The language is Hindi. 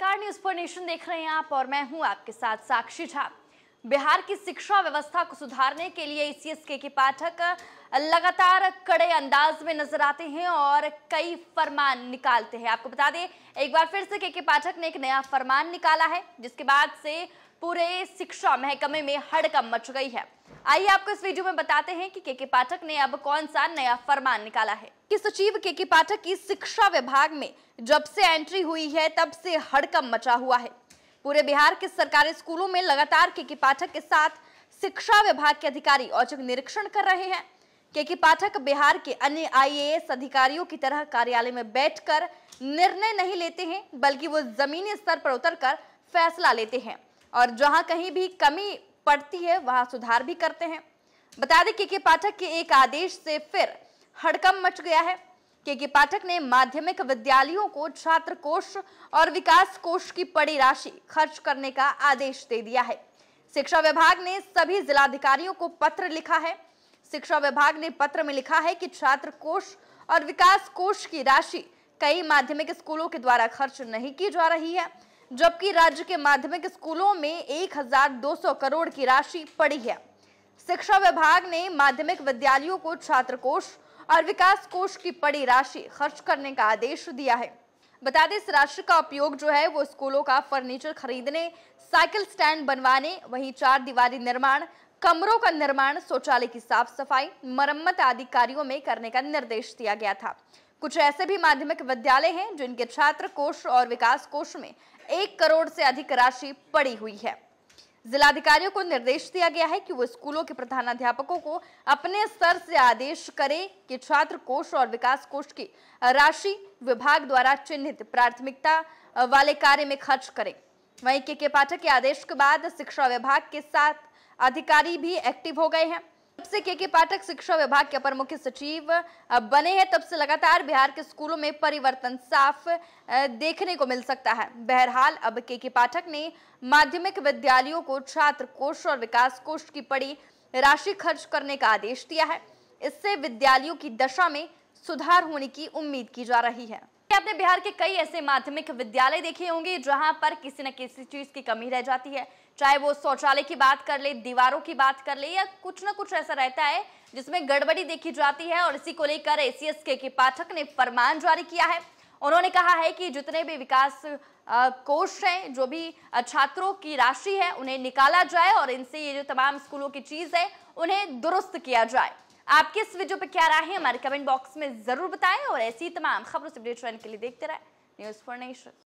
नमस्कार न्यूज पर नेशन देख रहे हैं आप और मैं हूं आपके साथ साक्षी झा बिहार की शिक्षा व्यवस्था को सुधारने के लिए ईसीएसके e के पाठक लगातार कड़े अंदाज में नजर आते हैं और कई फरमान निकालते हैं आपको बता दें एक बार फिर से के के पाठक ने एक नया फरमान निकाला है जिसके बाद से पूरे शिक्षा महकमे में हड़कम मच गई है आइए आपको इस वीडियो में बताते हैं कि केके पाठक ने अब कौन सा नया फरमान निकाला है कि सचिव केके पाठक की शिक्षा विभाग में जब से एंट्री हुई है तब से हड़कम मचा हुआ है पूरे बिहार के सरकारी स्कूलों में लगातार केके पाठक के साथ शिक्षा विभाग के अधिकारी औचक निरीक्षण कर रहे हैं केके पाठक बिहार के अन्य आईएएस अधिकारियों की तरह कार्यालय में बैठकर निर्णय नहीं लेते हैं बल्कि वो जमीनी स्तर पर उतरकर फैसला लेते हैं और जहां कहीं भी कमी पड़ती है वहां सुधार भी करते हैं बता दें के पाठक के एक आदेश से फिर हड़कम मच गया है के पाठक ने माध्यमिक विद्यालयों को छात्र कोष और विकास कोष की पड़ी राशि खर्च करने का आदेश दे दिया है शिक्षा विभाग ने सभी जिलाधिकारियों को पत्र लिखा है शिक्षा विभाग ने पत्र में लिखा है कि छात्र कोष और विकास कोष की राशि कई माध्यमिक स्कूलों के द्वारा खर्च नहीं की जा रही है जबकि राज्य के माध्यमिक स्कूलों में 1,200 करोड़ की राशि पड़ी है शिक्षा विभाग ने माध्यमिक विद्यालयों को छात्र कोष और विकास कोष की पड़ी राशि खर्च करने का आदेश दिया है बता दें इस राशि का उपयोग जो है वो स्कूलों का फर्नीचर खरीदने साइकिल स्टैंड बनवाने वहीं चार दीवारी निर्माण कमरों का निर्माण शौचालय की साफ सफाई मरम्मत आदि कार्यों में करने का निर्देश दिया गया था कुछ ऐसे भी माध्यमिक विद्यालय हैं जिनके छात्र कोष और विकास कोष में एक करोड़ से अधिक राशि पड़ी हुई है जिलाधिकारियों को निर्देश दिया गया है कि वो स्कूलों के प्रधानाध्यापकों को अपने स्तर से आदेश करें कि छात्र कोष और विकास कोष की राशि विभाग द्वारा चिन्हित प्राथमिकता वाले कार्य में खर्च करें वहीं के के पाठक के आदेश के बाद शिक्षा विभाग के साथ अधिकारी भी एक्टिव हो गए हैं से के के पाठक शिक्षा विभाग के अपर मुख्य सचिव बने हैं तब से लगातार बिहार के स्कूलों में परिवर्तन साफ देखने को मिल सकता है बहरहाल अब के के पाठक ने माध्यमिक विद्यालयों को छात्र कोष और विकास कोष की पड़ी राशि खर्च करने का आदेश दिया है इससे विद्यालयों की दशा में सुधार होने की उम्मीद की जा रही है आपने बिहार के कई ऐसे माध्यमिक विद्यालय देखे होंगे जहां पर किसी न किसी चीज की कमी रह जाती है चाहे वो शौचालय की बात कर ले दीवारों की बात कर ले या कुछ ना कुछ ऐसा रहता है जिसमें गड़बड़ी देखी जाती है और इसी को लेकर एसीएसके के पाठक ने फरमान जारी किया है उन्होंने कहा है कि जितने भी विकास कोष हैं जो भी छात्रों की राशि है उन्हें निकाला जाए और इनसे ये जो तमाम स्कूलों की चीज है उन्हें दुरुस्त किया जाए आपके इस वीडियो पर क्या राय है हमारे कमेंट बॉक्स में जरूर बताएं और ऐसी तमाम खबरों से अपडेट रहने के लिए देखते रहे न्यूज फॉर नेशन